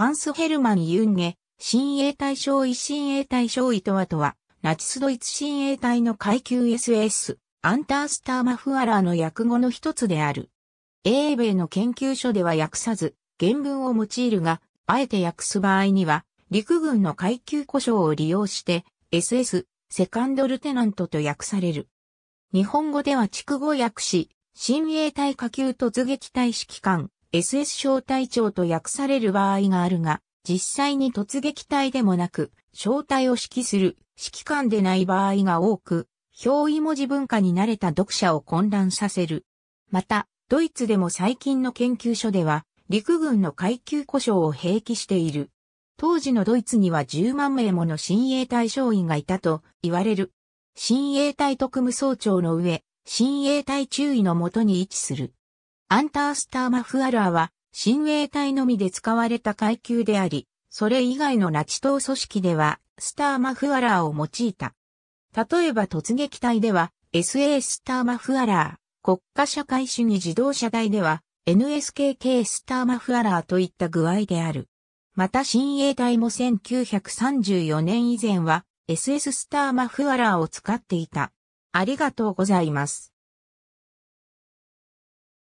ハンス・ヘルマン・ユンゲ、新衛隊将尉新衛隊将尉とはとは、ナチスドイツ新衛隊の階級 SS、アンタースターマフアラーの訳語の一つである。英米の研究所では訳さず、原文を用いるが、あえて訳す場合には、陸軍の階級故障を利用して、SS、セカンドルテナントと訳される。日本語では筑語訳し、新衛隊下級突撃隊指揮官、SS 小隊長と訳される場合があるが、実際に突撃隊でもなく、小隊を指揮する指揮官でない場合が多く、表意文字文化に慣れた読者を混乱させる。また、ドイツでも最近の研究所では、陸軍の階級故障を併記している。当時のドイツには10万名もの親衛隊将員がいたと言われる。親衛隊特務総長の上、親衛隊中尉のもとに位置する。アンタースターマフアラーは、親衛隊のみで使われた階級であり、それ以外のナチ党組織では、スターマフアラーを用いた。例えば突撃隊では、SA スターマフアラー、国家社会主義自動車隊では、NSKK スターマフアラーといった具合である。また親衛隊も1934年以前は、SS スターマフアラーを使っていた。ありがとうございます。